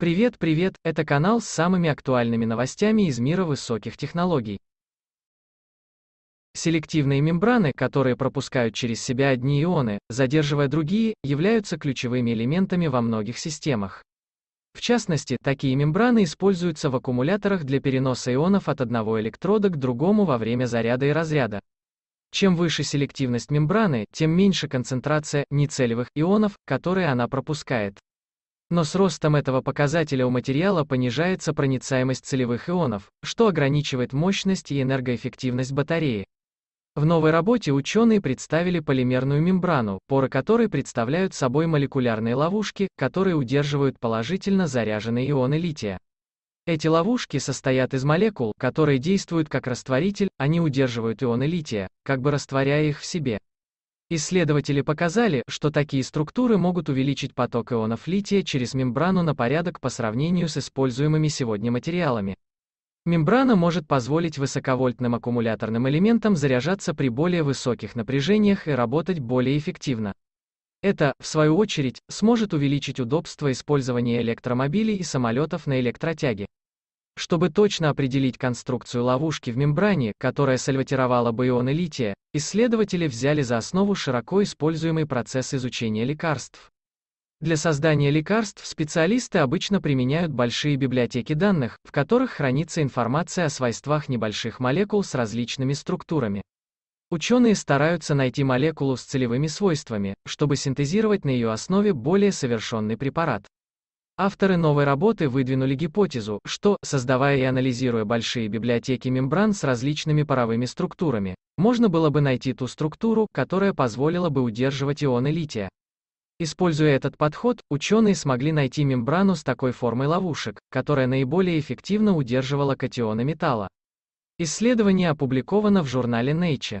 Привет, привет, это канал с самыми актуальными новостями из мира высоких технологий. Селективные мембраны, которые пропускают через себя одни ионы, задерживая другие, являются ключевыми элементами во многих системах. В частности, такие мембраны используются в аккумуляторах для переноса ионов от одного электрода к другому во время заряда и разряда. Чем выше селективность мембраны, тем меньше концентрация нецелевых ионов, которые она пропускает но с ростом этого показателя у материала понижается проницаемость целевых ионов, что ограничивает мощность и энергоэффективность батареи. В новой работе ученые представили полимерную мембрану, поры которой представляют собой молекулярные ловушки, которые удерживают положительно заряженные ионы лития. Эти ловушки состоят из молекул, которые действуют как растворитель, они удерживают ионы лития, как бы растворяя их в себе. Исследователи показали, что такие структуры могут увеличить поток ионов лития через мембрану на порядок по сравнению с используемыми сегодня материалами. Мембрана может позволить высоковольтным аккумуляторным элементам заряжаться при более высоких напряжениях и работать более эффективно. Это, в свою очередь, сможет увеличить удобство использования электромобилей и самолетов на электротяге. Чтобы точно определить конструкцию ловушки в мембране, которая сальватировала бы лития, исследователи взяли за основу широко используемый процесс изучения лекарств. Для создания лекарств специалисты обычно применяют большие библиотеки данных, в которых хранится информация о свойствах небольших молекул с различными структурами. Ученые стараются найти молекулу с целевыми свойствами, чтобы синтезировать на ее основе более совершенный препарат. Авторы новой работы выдвинули гипотезу, что, создавая и анализируя большие библиотеки мембран с различными паровыми структурами, можно было бы найти ту структуру, которая позволила бы удерживать ионы лития. Используя этот подход, ученые смогли найти мембрану с такой формой ловушек, которая наиболее эффективно удерживала катионы металла. Исследование опубликовано в журнале Nature.